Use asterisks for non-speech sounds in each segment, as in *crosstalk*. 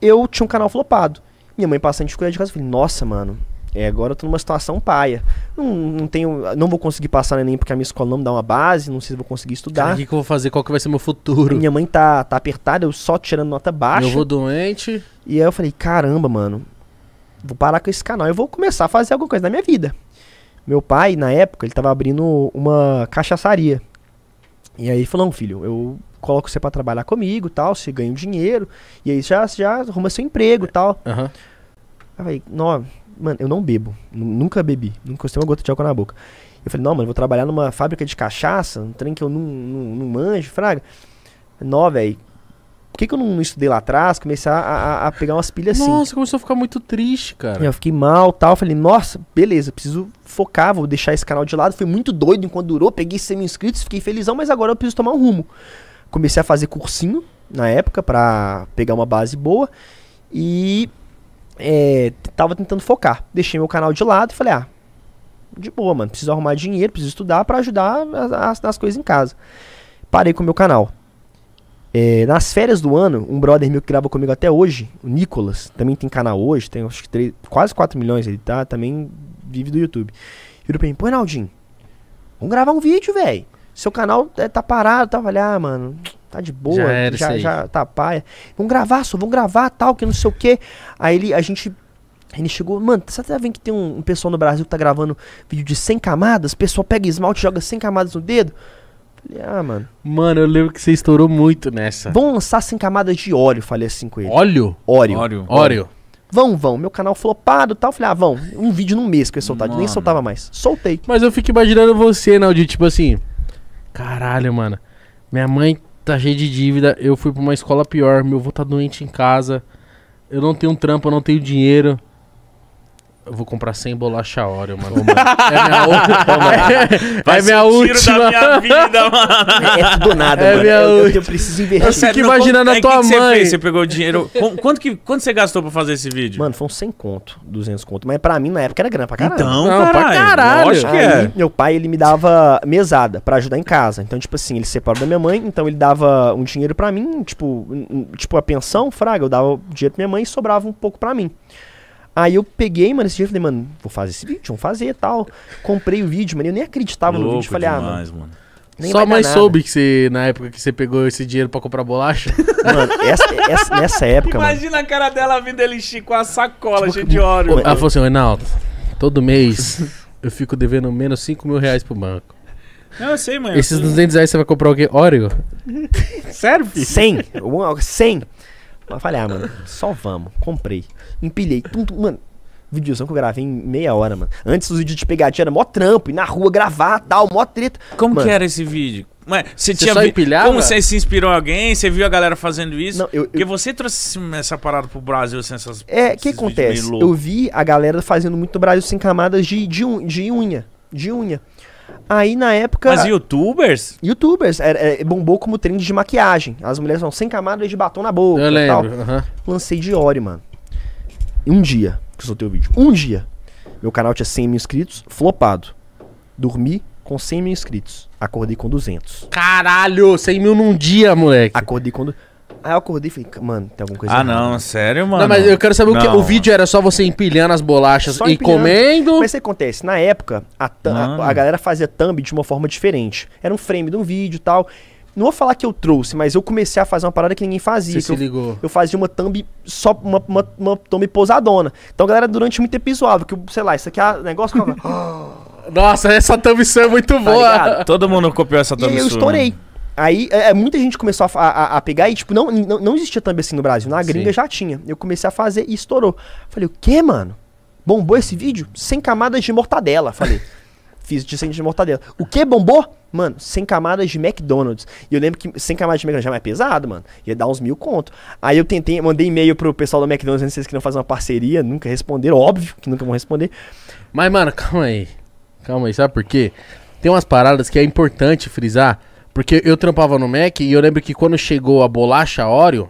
eu tinha um canal flopado. Minha mãe passando dificuldade de casa, eu falei, nossa, mano, é, agora eu tô numa situação paia. Não, não tenho. Não vou conseguir passar nem porque a minha escola não me dá uma base, não sei se vou conseguir estudar. O que, que, eu vou fazer? Qual que vai ser meu futuro? Minha mãe tá, tá apertada, eu só tirando nota baixa. Eu vou doente. E aí eu falei, caramba, mano, vou parar com esse canal e vou começar a fazer alguma coisa na minha vida. Meu pai, na época, ele tava abrindo uma cachaçaria. E aí ele falou, não, filho, eu coloco você para trabalhar comigo tal, você ganha um dinheiro, e aí já, já arruma seu emprego tal. Uhum. Aí eu não, mano, eu não bebo, nunca bebi, nunca gostei uma gota de álcool na boca. Eu falei, não, mano, vou trabalhar numa fábrica de cachaça, um trem que eu não, não, não manjo, fraga. Não, velho, por que, que, eu não estudei lá atrás? Comecei a, a, a pegar umas pilhas nossa, assim. Nossa, começou a ficar muito triste, cara. Eu fiquei mal tal. Falei, nossa, beleza, preciso focar, vou deixar esse canal de lado. Foi muito doido enquanto durou, peguei 100 mil inscritos, fiquei felizão, mas agora eu preciso tomar um rumo comecei a fazer cursinho na época para pegar uma base boa e é, tava tentando focar. Deixei meu canal de lado e falei, ah, de boa, mano, preciso arrumar dinheiro, preciso estudar para ajudar as, as, coisas em casa. Parei com o meu canal. É, nas férias do ano, um brother meu que grava comigo até hoje, o Nicolas, também tem canal hoje, tem acho que três quase 4 milhões, ele tá, também vive do YouTube. E eu falei, pô, Naldinho, vamos gravar um vídeo, velho. Seu canal é, tá parado, tá? Eu ah, mano, tá de boa, já, era já, já tá paia. Vamos gravar, só vamos gravar, tal, que não sei o quê. Aí ele, a gente ele chegou, mano, você tá vendo que tem um, um, pessoal no Brasil que tá gravando vídeo de 100 camadas? O pessoal pega esmalte joga 100 camadas no dedo. Falei, ah, mano. Mano, eu lembro que você estourou muito nessa. Vão lançar 100 camadas de óleo, falei assim com ele. Óleo? Óleo. Óleo. óleo. Vão, vão. Meu canal flopado e tal. Falei, ah, vão. Um vídeo no mês que eu ia soltar. Mano. Nem soltava mais. Soltei. Mas eu fico imaginando você, Naldi, tipo assim. Caralho, mano. Minha mãe tá cheia de dívida. Eu fui pra uma escola pior. Meu avô tá doente em casa. Eu não tenho um trampo, eu não tenho dinheiro. Eu vou comprar 100 bolacha Oreo, mano. Ô, mano. É minha, *laughs* ô, mano. É minha última. Minha vida, é do nada, é mano. Minha eu, última. eu preciso investir. Eu fico imaginando a é tua que mãe. Você, fez? você pegou dinheiro. *laughs* Quanto, que, quanto você gastou pra fazer esse vídeo? Mano, foi uns 100 conto, 200 conto. Mas pra mim, na época, era grana pra caralho. Então, Não, caralho. pra caralho. Lógico que é. Meu pai, ele me dava mesada pra ajudar em casa. Então, tipo assim, ele separou da minha mãe, então ele dava um dinheiro pra mim, tipo, tipo a pensão, fraga, eu dava dinheiro pra minha mãe e sobrava um pouco pra mim. Aí eu peguei, mano, esse dia falei, mano, vou fazer esse vídeo, vamos fazer e tal. Comprei o vídeo, mano, eu nem acreditava Louco no vídeo. Falei, demais, ah, mano. mano Só mais soube que você, na época que você pegou esse dinheiro pra comprar bolacha. *laughs* Mano, essa, essa, nessa época. Imagina mano, a cara dela vindo ele com a sacola tipo, cheia de óleo. Ela falou assim, Reinaldo, todo mês eu fico devendo menos 5 mil reais pro banco. Não, eu sei, mano. Esses 200 reais você vai comprar o quê? Oreo? Sério, filho? 100. 100. Mas falei, ah, mano, só vamos. Comprei. Empilhei. Tum, tum, mano, videozão que eu gravei em meia hora, mano. Antes os vídeos de pegadinha era mó trampo, ir na rua gravar, tal, mó treta. Como mano, que era esse vídeo? Mas você tinha só empilhava? Como você se inspirou alguém? Você viu a galera fazendo isso? Não, eu, eu... Porque você trouxe essa parada pro Brasil sem assim, essas É, o que acontece? Eu vi a galera fazendo muito Brasil sem camadas de, de, un, de unha. De unha. Aí na época. Mas youtubers? Youtubers. É, é, bombou como trend de maquiagem. As mulheres são sem camadas de batom na boca. Eu lembro. Uhum. Lancei Diori, mano. Um dia que eu soltei o vídeo. Um dia. Meu canal tinha 100 mil inscritos, flopado. Dormi com 100 mil inscritos. Acordei com 200. Caralho, 100 mil num dia, moleque. Acordei com. Du... Aí eu acordei e falei, mano, tem alguma coisa Ah, errada. não, sério, mano? Não, mas eu quero saber o que. O vídeo era só você empilhando as bolachas Só e empilhando. comendo. Mas o que acontece? Na época, a, a, a galera fazia thumb de uma forma diferente. Era um frame de um vídeo e tal. Não vou falar que eu trouxe, mas eu comecei a fazer uma parada que ninguém fazia. Você que se eu, ligou. eu fazia uma thumb só, uma, uma, uma thumb posadona. Então a galera durante muito tempo zoava, que, sei lá, isso aqui é um negócio que eu- *laughs* Nossa, essa thumbnail é muito tá boa. ligado? Todo mundo copiou essa e eu estourei. Aí é, é, muita gente começou a, a, a, pegar e, tipo, não, não, não existia thumb assim no Brasil. Na gringa Sim. já tinha. Eu comecei a fazer e estourou. Falei, o que, mano? Bombou esse vídeo? Sem camadas de mortadela. Falei. *laughs* Fiz de sem de mortadela. O que bombou? Mano, sem camadas de McDonald's. E eu lembro que sem camadas de McDonald's já é mais pesado, mano. Ia dar uns mil conto. Aí eu tentei, mandei e-mail pro pessoal do McDonald's, não sei se queriam fazer uma parceria, nunca responderam, óbvio que nunca vão responder. Mas, mano, calma aí. Calma aí, sabe por quê? Tem umas paradas que é importante frisar porque eu trampava no Mac e eu lembro que quando chegou a bolacha Oreo,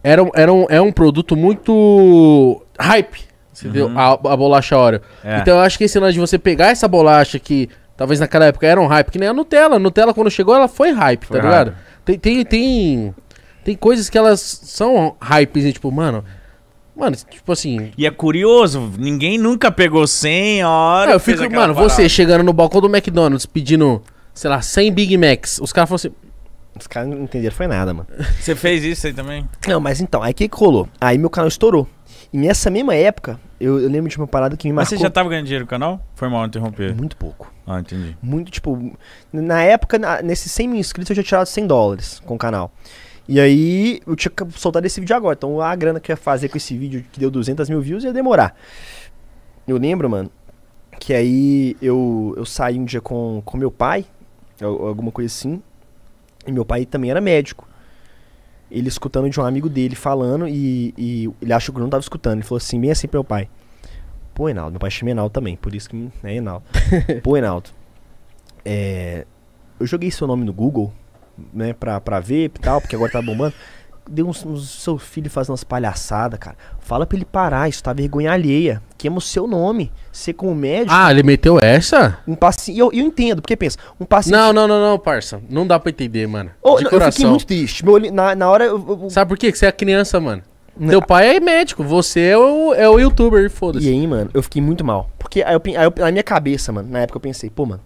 era, era um, é um produto muito hype, entendeu? Uhum. A, a, bolacha Oreo. É. Então eu acho que esse lance de você pegar essa bolacha que talvez naquela época era um hype, que nem a Nutella. A Nutella quando chegou ela foi hype, tá foi tá ligado? Tem, tem, tem, tem coisas que elas são hype, assim, tipo, mano, Mano, tipo assim. E é curioso, ninguém nunca pegou 100 horas. eu fico, mano, você chegando no balcão do McDonald's pedindo sei lá, 100 Big Macs. Os caras falaram assim. Os caras não entenderam, foi nada, mano. *laughs* Você fez isso aí também? Não, mas então, aí o que rolou? Aí meu canal estourou. E nessa mesma época, eu, eu, lembro de uma parada que me marcou. Mas você já tava ganhando dinheiro no canal? Foi mal interromper. Muito pouco. Ah, entendi. Muito, tipo. Na época, nesses 100 mil inscritos, eu já tinha tirado 100 dólares com o canal. E aí, eu tinha que soltar esse vídeo agora. Então, a grana que eu ia fazer com esse vídeo que deu 200 mil views ia demorar. Eu lembro, mano, que aí eu, eu saí um dia com, com meu pai, alguma coisa assim. E meu pai também era médico. Ele escutando de um amigo dele falando e, e ele achou que não tava escutando. Ele falou assim, bem assim pro meu pai. Pô, Enaldo, meu pai chama Enaldo também, por isso que é Enaldo. *laughs* Pô, Enaldo, é, eu joguei seu nome no Google, né, pra, pra ver e tal, porque agora tá bombando deu uns, uns, seu filho fazendo umas palhaçadas, cara. Fala pra ele parar, isso tá vergonha alheia. Queima o seu nome. Você como médico. Ah, ele meteu essa? Um paciente. Eu, eu entendo, porque pensa, um paciente. Não, não, não, não, parça. Não dá pra entender, mano. Oh, De não, coração. Eu fiquei muito triste. Meu, na, na hora. Eu, eu... Sabe por quê? Que você é criança, mano. Não. Né, Teu pai é médico, você é o, é o youtuber, foda-se. E aí, mano, eu fiquei muito mal. Porque aí, eu, aí eu, na minha cabeça, mano, na época eu pensei, pô, mano,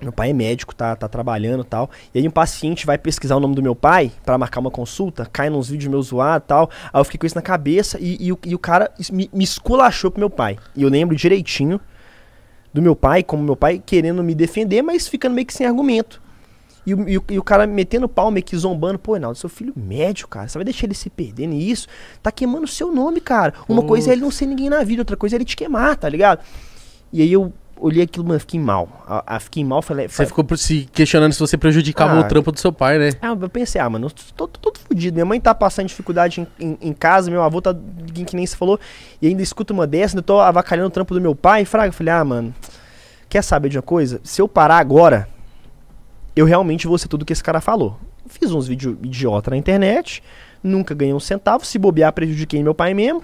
meu pai é médico, tá, tá trabalhando e tal. E aí um paciente vai pesquisar o nome do meu pai para marcar uma consulta, cai nos vídeos meus zoados e tal. Aí eu fiquei com isso na cabeça e, e, e, o, e o cara me, me esculachou pro meu pai. E eu lembro direitinho do meu pai, como meu pai querendo me defender, mas ficando meio que sem argumento. E, e, e o cara metendo pau, meio que zombando. Pô, Reinaldo, seu filho é médio, cara. Você vai deixar ele se perdendo isso Tá queimando o seu nome, cara. Uma Ufa. coisa é ele não ser ninguém na vida, outra coisa é ele te queimar, tá ligado? E aí eu olhei aquilo, mano, fiquei mal. A, a fiquei mal, falei. Você ficou se questionando se você prejudicava ah, o trampo do seu pai, né? Ah, eu pensei, ah, mano, eu tô, todo fudido. Minha mãe tá passando dificuldade em, em, em, casa, meu avô tá, que nem se falou, e ainda escuta uma dessa, ainda tô avacalhando o trampo do meu pai. Fraga, falei, ah, mano, quer saber de uma coisa? Se eu parar agora, eu realmente vou ser tudo que esse cara falou. Fiz uns vídeos idiota na internet, nunca ganhei um centavo, se bobear, prejudiquei meu pai mesmo,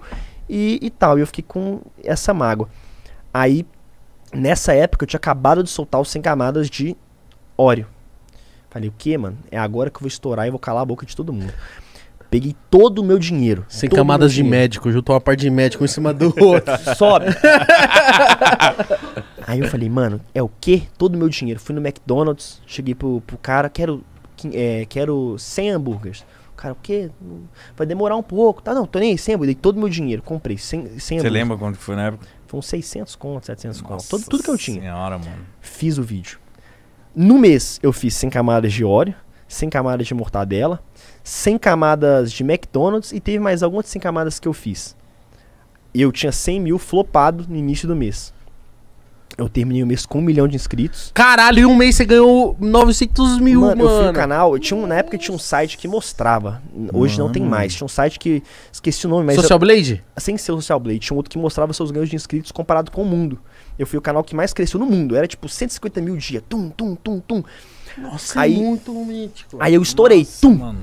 e, e tal. E eu fiquei com essa mágoa. Aí Nessa época eu tinha acabado de soltar os 100 camadas de óleo. Falei, o que, mano? É agora que eu vou estourar e vou calar a boca de todo mundo. Peguei todo o meu dinheiro. Sem camadas de médico, juntou uma parte de médico em cima do outro. *laughs* Sobe. *laughs* Aí eu falei, mano, é o quê? Todo o meu dinheiro. Fui no McDonald's, cheguei pro, pro cara, quero, é, quero 100 hambúrgueres. Cara, o quê? Vai demorar um pouco. Tá, não, tô nem aí, 100 dei todo o meu dinheiro, comprei sem, 100 Você lembra quanto foi na época? Foi uns 600 contos, 700 contos, tudo, tudo que eu tinha. Senhora, mano. Fiz o vídeo. No mês eu fiz 100 camadas de óleo, 100 camadas de mortadela, 100 camadas de McDonald's e teve mais algumas 100 camadas que eu fiz. Eu tinha 100 mil flopado no início do mês. Eu terminei o mês com um milhão de inscritos. Caralho, em um mês você ganhou 900 mil, mano. mano. eu fui no canal, eu tinha um, na época tinha um site que mostrava. Hoje mano. não tem mais. Tinha um site que. Esqueci o nome, mas. Social eu, Blade? Sem ser o Social Blade. Tinha um outro que mostrava seus ganhos de inscritos comparado com o mundo. Eu fui o canal que mais cresceu no mundo. Era tipo 150 mil dia. Tum, tum, tum, tum. Nossa, é aí, muito mítico. Aí eu estourei. Nossa, tum. Mano.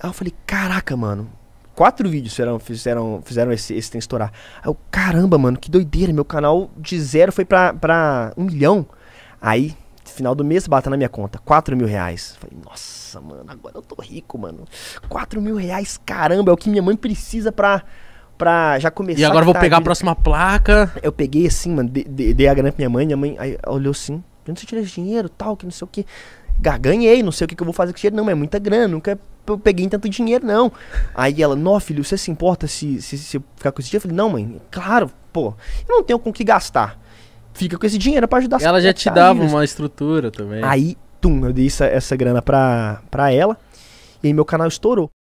Aí eu falei, caraca, mano quatro vídeos fizeram, fizeram, fizeram esse, esse trem estourar. Aí eu, caramba, mano, que doideira. Meu canal de zero foi pra, pra um milhão. Aí, final do mês, bata na minha conta, quatro mil reais. Falei, nossa, mano, agora eu tô rico, mano. quatro mil reais, caramba, é o que minha mãe precisa pra, pra já começar. E agora vou pegar a próxima placa. Eu peguei assim, mano, dei a grana pra minha mãe, minha mãe aí, olhou assim, eu não sei tirar esse dinheiro, tal, que não sei o que. Ganhei, não sei o que, que eu vou fazer com esse dinheiro, não, mas é muita grana, nunca eu peguei tanto dinheiro, não. Aí ela, não, filho, você se importa se, se, se eu ficar com esse dinheiro? Eu falei, não, mãe, claro, pô, eu não tenho com o que gastar. Fica com esse dinheiro para ajudar. Ela já te dava uma estrutura também. Aí, tum, eu dei essa, essa grana pra, pra ela e meu canal estourou.